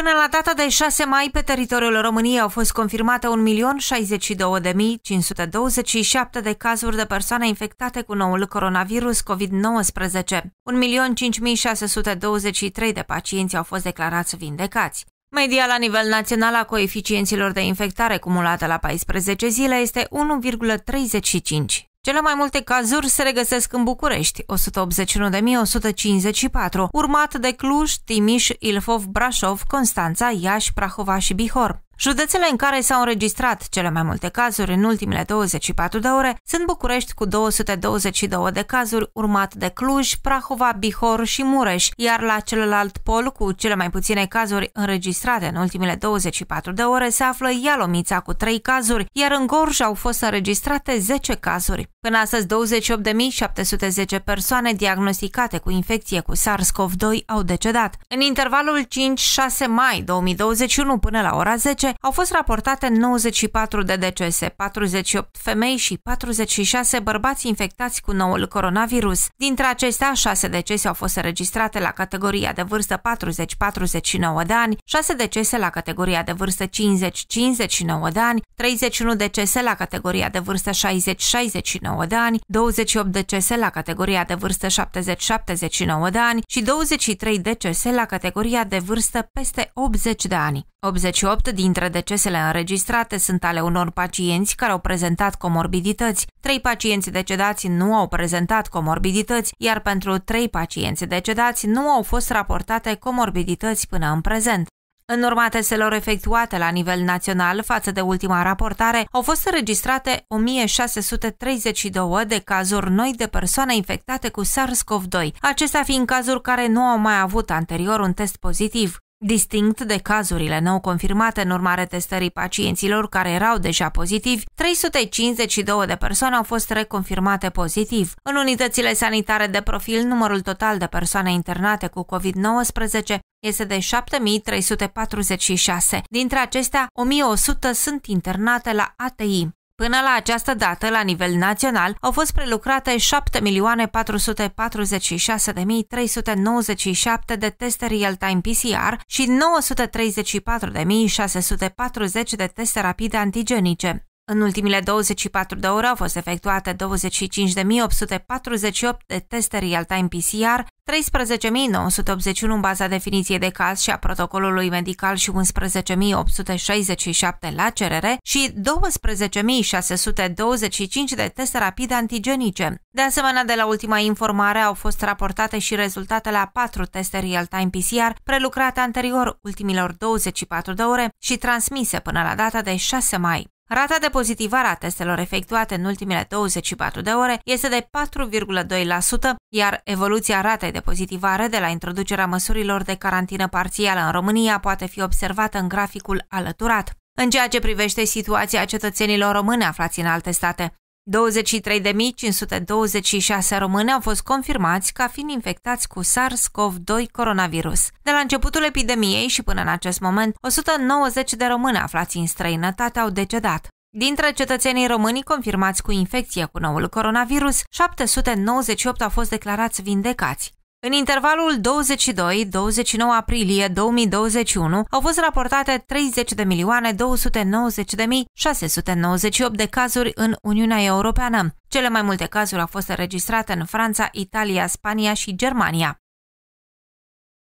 Până la data de 6 mai, pe teritoriul României au fost confirmate 1.062.527 de cazuri de persoane infectate cu noul coronavirus COVID-19. 1.5.623 de pacienți au fost declarați vindecați. Media la nivel național a coeficienților de infectare cumulată la 14 zile este 1,35. Cele mai multe cazuri se regăsesc în București, 181.154, urmat de Cluj, Timiș, Ilfov, Brașov, Constanța, Iași, Prahova și Bihor. Județele în care s-au înregistrat cele mai multe cazuri în ultimele 24 de ore sunt București cu 222 de cazuri, urmat de Cluj, Prahova, Bihor și Mureș, iar la celălalt pol cu cele mai puține cazuri înregistrate în ultimele 24 de ore se află Ialomița cu 3 cazuri, iar în Gorj au fost înregistrate 10 cazuri. Până astăzi, 28.710 persoane diagnosticate cu infecție cu SARS-CoV-2 au decedat. În intervalul 5-6 mai 2021 până la ora 10, 2019 au fost raportate 94 de decese, 48 femei și 46 bărbați infectați cu noul coronavirus. Dintre acestea, 6 decese au fost înregistrate la categoria de vârstă 40-49 de ani, 6 decese la categoria de vârstă 50-59 de ani, 31 decese la categoria de vârstă 60-69 de ani, 28 decese la categoria de vârstă 70-79 de ani și 23 decese la categoria de vârstă peste 80 de ani. 88 din dintre decesele înregistrate sunt ale unor pacienți care au prezentat comorbidități. Trei pacienți decedați nu au prezentat comorbidități, iar pentru trei pacienți decedați nu au fost raportate comorbidități până în prezent. În urma testelor efectuate la nivel național față de ultima raportare, au fost înregistrate 1632 de cazuri noi de persoane infectate cu SARS-CoV-2, acestea fiind cazuri care nu au mai avut anterior un test pozitiv. Distinct de cazurile nou confirmate în urmare testării pacienților care erau deja pozitivi, 352 de persoane au fost reconfirmate pozitiv. În unitățile sanitare de profil, numărul total de persoane internate cu COVID-19 este de 7346. Dintre acestea, 1100 sunt internate la ATI. Până la această dată, la nivel național, au fost prelucrate 7.446.397 de teste real-time PCR și 934.640 de teste rapide antigenice. În ultimile 24 de ore au fost efectuate 25.848 de teste real-time PCR 13.981 în baza definiției de caz și a protocolului medical și 11.867 la cerere și 12.625 de teste rapide antigenice. De asemenea, de la ultima informare au fost raportate și rezultatele a patru teste real-time PCR prelucrate anterior ultimilor 24 de ore și transmise până la data de 6 mai. Rata de pozitivare a testelor efectuate în ultimele 24 de ore este de 4,2%, iar evoluția ratei de pozitivare de la introducerea măsurilor de carantină parțială în România poate fi observată în graficul alăturat. În ceea ce privește situația cetățenilor români aflați în alte state, 23.526 români au fost confirmați ca fiind infectați cu SARS-CoV-2 coronavirus. De la începutul epidemiei și până în acest moment, 190 de români aflați în străinătate au decedat. Dintre cetățenii români confirmați cu infecție cu noul coronavirus, 798 au fost declarați vindecați. În intervalul 22-29 aprilie 2021 au fost raportate 30.290.698 de cazuri în Uniunea Europeană. Cele mai multe cazuri au fost înregistrate în Franța, Italia, Spania și Germania.